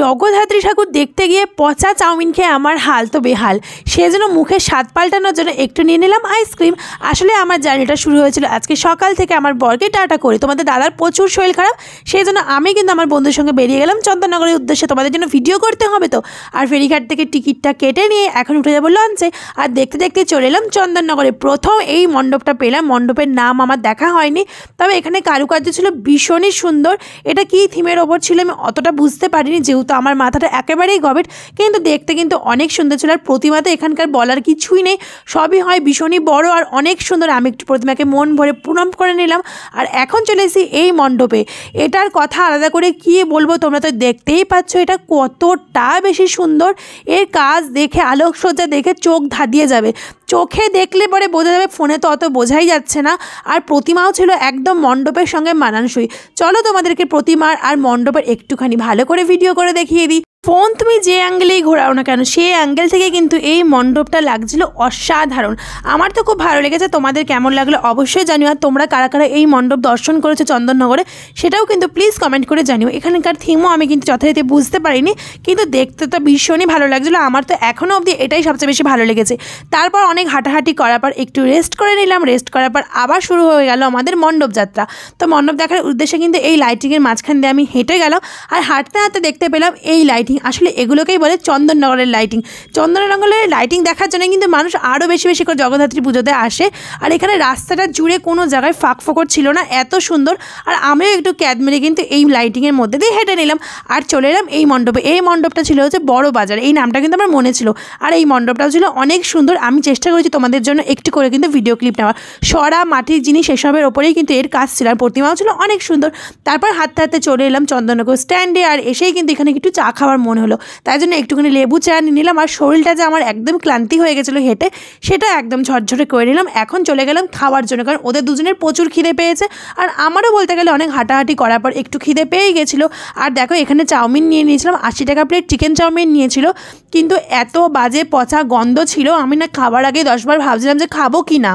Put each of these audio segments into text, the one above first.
জগদ্ধাত্রী ঠাকুর দেখতে গিয়ে পচা চাউমিন খেয়ে আমার হাল তো বেহাল সেই জন্য মুখে স্বাদ পাল্টানোর জন্য একটু নিয়ে নিলাম আইসক্রিম আসলে আমার জার্নিটা শুরু হয়েছিল আজকে সকাল থেকে আমার বরকে টাটা করি তোমাদের দাদার প্রচুর শরীর খারাপ সেই জন্য আমি কিন্তু আমার বন্ধুর সঙ্গে বেরিয়ে গেলাম চন্দননগরের উদ্দেশ্যে তোমাদের জন্য ভিডিও করতে হবে তো আর ফেরিঘাট থেকে টিকিটটা কেটে নিয়ে এখন উঠে যাবো লঞ্চে আর দেখতে দেখতে চলে এলাম চন্দননগরে প্রথম এই মণ্ডপটা পেলাম মণ্ডপের নাম আমার দেখা হয়নি তবে এখানে কারুকার্য ছিল ভীষণই সুন্দর এটা কি থিমের ওপর ছিল আমি অতটা বুঝতে পারিনি যেহেতু তো আমার মাথাটা একেবারেই গভীর কিন্তু দেখতে কিন্তু অনেক সুন্দর ছিল আর প্রতিমা তো এখানকার বলার কিছুই নেই সবই হয় ভীষণই বড় আর অনেক সুন্দর আমি একটু প্রতিমাকে মন ভরে প্রণাম করে নিলাম আর এখন চলে এসেছি এই মণ্ডপে এটার কথা আলাদা করে কি বলবো তোমরা তো দেখতেই পাচ্ছ এটা কতটা বেশি সুন্দর এর কাজ দেখে আলোকসজ্জা দেখে চোখ ধাঁধিয়ে যাবে চোখে দেখলে পরে বোঝা যাবে ফোনে তো অত বোঝাই যাচ্ছে না আর প্রতিমাও ছিল একদম মণ্ডপের সঙ্গে মানানসই চলো তোমাদেরকে প্রতিমার আর মণ্ডপের একটুখানি ভালো করে ভিডিও করে देखिए यदि ফোন তুমি যে অ্যাঙ্গেলেই ঘোরাও না কেন সেই অ্যাঙ্গেল থেকে কিন্তু এই মণ্ডপটা লাগছিল অসাধারণ আমার তো খুব ভালো লেগেছে তোমাদের কেমন লাগলো অবশ্যই জানিও আর তোমরা কারা কারা এই মণ্ডপ দর্শন করেছো চন্দননগরে সেটাও কিন্তু প্লিজ কমেন্ট করে জানিও এখানকার থিমও আমি কিন্তু যথারীতি বুঝতে পারিনি কিন্তু দেখতে তো ভীষণই ভালো লাগছিলো আমার তো এখনও অবধি এটাই সবচেয়ে বেশি ভালো লেগেছে তারপর অনেক হাঁটাহাঁটি করার পর একটু রেস্ট করে নিলাম রেস্ট করার পর আবার শুরু হয়ে গেল আমাদের মণ্ডপ যাত্রা তো মণ্ডপ দেখার উদ্দেশ্যে কিন্তু এই লাইটিংয়ের মাঝখান দিয়ে আমি হেঁটে গেলাম আর হাঁটতে হাঁটতে দেখতে পেলাম এই লাইটিং লাইটিং আসলে এগুলোকেই বলে চন্দননগরের লাইটিং চন্দননগরের লাইটিং দেখার জন্য কিন্তু মানুষ আরও বেশি বেশি করে জগদ্ধাত্রী পুজোতে আসে আর এখানে রাস্তাটা জুড়ে কোনো জায়গায় ফাঁক ফোকর ছিল না এত সুন্দর আর আমিও একটু ক্যাদ মেরে কিন্তু এই লাইটিংয়ের মধ্যে দিয়ে হেঁটে নিলাম আর চলে এলাম এই মণ্ডপে এই মণ্ডপটা ছিল হচ্ছে বড় বাজার এই নামটা কিন্তু আমার মনে ছিল আর এই মণ্ডপটাও ছিল অনেক সুন্দর আমি চেষ্টা করেছি তোমাদের জন্য একটি করে কিন্তু ভিডিও ক্লিপ নেওয়া সরা মাটির জিনিস এসবের ওপরেই কিন্তু এর কাজ ছিল আর প্রতিমাও ছিল অনেক সুন্দর তারপর হাতে হাতে চলে এলাম চন্দননগর স্ট্যান্ডে আর এসেই কিন্তু এখানে একটু চা খাওয়ার মনে হলো তাই জন্য একটুখানি লেবু চা নিয়ে নিলাম আর শরীরটা যে আমার একদম ক্লান্তি হয়ে গেছিলো হেঁটে সেটা একদম ঝরঝরে করে নিলাম এখন চলে গেলাম খাওয়ার জন্য কারণ ওদের দুজনের প্রচুর খিদে পেয়েছে আর আমারও বলতে গেলে অনেক হাঁটাহাঁটি করার পর একটু খিদে পেয়েই গেছিলো আর দেখো এখানে চাউমিন নিয়ে নিয়েছিলাম আশি টাকা প্লেট চিকেন চাউমিন নিয়েছিল কিন্তু এত বাজে পচা গন্ধ ছিল আমি না খাবার আগে দশবার ভাবছিলাম যে খাবো কি না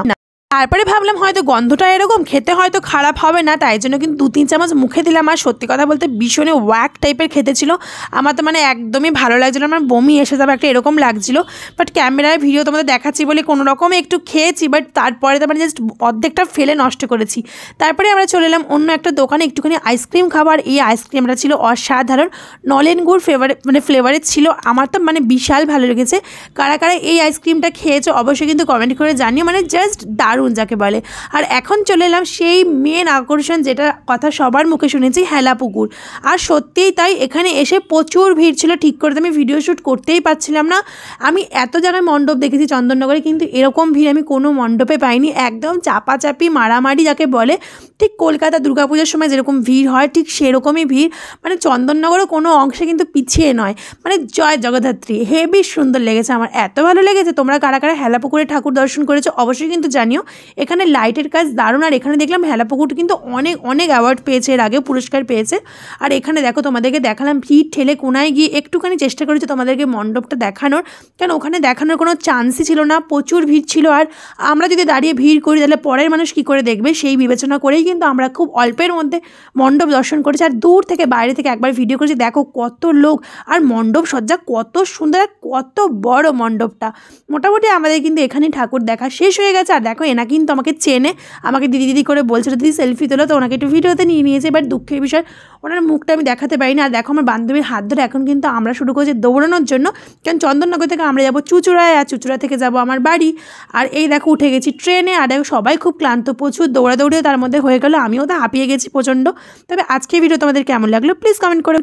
তারপরে ভাবলাম হয়তো গন্ধটা এরকম খেতে হয়তো খারাপ হবে না তাই জন্য কিন্তু দু তিন চামচ মুখে দিলাম আর সত্যি কথা বলতে ভীষণই ওয়াক টাইপের খেতে ছিল আমার তো মানে একদমই ভালো লাগছিলো আমার মানে বমি এসে যাবে একটা এরকম লাগছিলো বাট ক্যামেরায় ভিডিও তোমাদের দেখাচ্ছি বলে কোনো রকম একটু খেয়েছি বাট তারপরে তো মানে জাস্ট অর্ধেকটা ফেলে নষ্ট করেছি তারপরে আমরা চলে এলাম অন্য একটা দোকানে একটুখানি আইসক্রিম খাবার এই আইসক্রিমটা ছিল অসাধারণ নলেন গুড় ফ্লেভার মানে ফ্লেভারের ছিল আমার তো মানে বিশাল ভালো লেগেছে কারা কারা এই আইসক্রিমটা খেয়েছো অবশ্যই কিন্তু কমেন্ট করে জানিও মানে জাস্ট দারুণ দারুণ যাকে বলে আর এখন চলে এলাম সেই মেন আকর্ষণ যেটা কথা সবার মুখে শুনেছি হেলা পুকুর আর সত্যিই তাই এখানে এসে প্রচুর ভিড় ছিল ঠিক করে আমি ভিডিও শ্যুট করতেই পারছিলাম না আমি এত জায়গায় মণ্ডপ দেখেছি চন্দননগরে কিন্তু এরকম ভিড় আমি কোনো মণ্ডপে পাইনি একদম চাপাচাপি মারামারি যাকে বলে ঠিক কলকাতা দুর্গাপূজার সময় যেরকম ভিড় হয় ঠিক সেরকমই ভিড় মানে চন্দননগরও কোনো অংশে কিন্তু পিছিয়ে নয় মানে জয় জগদ্ধাত্রী হেবি সুন্দর লেগেছে আমার এত ভালো লেগেছে তোমরা কারা কারা হেলাপুকুরে ঠাকুর দর্শন করেছো অবশ্যই কিন্তু জানিও এখানে লাইটের কাজ দারুণ আর এখানে দেখলাম হেলাপুকুর কিন্তু অনেক অনেক অ্যাওয়ার্ড পেয়েছে এর আগে পুরস্কার পেয়েছে আর এখানে দেখো তোমাদেরকে দেখালাম ভিড় ঠেলে কোনায় গিয়ে একটুখানি চেষ্টা করেছি তোমাদেরকে মণ্ডপটা দেখানোর কারণ ওখানে দেখানোর কোনো চান্সই ছিল না প্রচুর ভিড় ছিল আর আমরা যদি দাঁড়িয়ে ভিড় করি তাহলে পরের মানুষ কি করে দেখবে সেই বিবেচনা করেই কিন্তু আমরা খুব অল্পের মধ্যে মণ্ডপ দর্শন করেছি আর দূর থেকে বাইরে থেকে একবার ভিডিও করেছি দেখো কত লোক আর মণ্ডপ সজ্জা কত সুন্দর আর কত বড় মণ্ডপটা মোটামুটি আমাদের কিন্তু এখানে ঠাকুর দেখা শেষ হয়ে গেছে আর দেখো এনা না কিন্তু আমাকে চেনে আমাকে দিদি দিদি করে বলছিল দিদি সেলফি তোলো তো ওনাকে একটু ভিডিওতে নিয়ে নিয়েছে এবার দুঃখের বিষয় ওনার মুখটা আমি দেখাতে পারি না আর দেখো আমার বান্ধবীর হাত ধরে এখন কিন্তু আমরা শুরু করেছি দৌড়ানোর জন্য কারণ চন্দননগর থেকে আমরা যাবো চুচুড়ায় আর চুচুড়া থেকে যাব আমার বাড়ি আর এই দেখো উঠে গেছি ট্রেনে আর দেখো সবাই খুব ক্লান্ত প্রচুর দৌড়াদৌড়িও তার মধ্যে হয়ে গেলো আমিও তো হাঁপিয়ে গেছি প্রচণ্ড তবে আজকে ভিডিও তোমাদের কেমন লাগলো প্লিজ কমেন্ট করে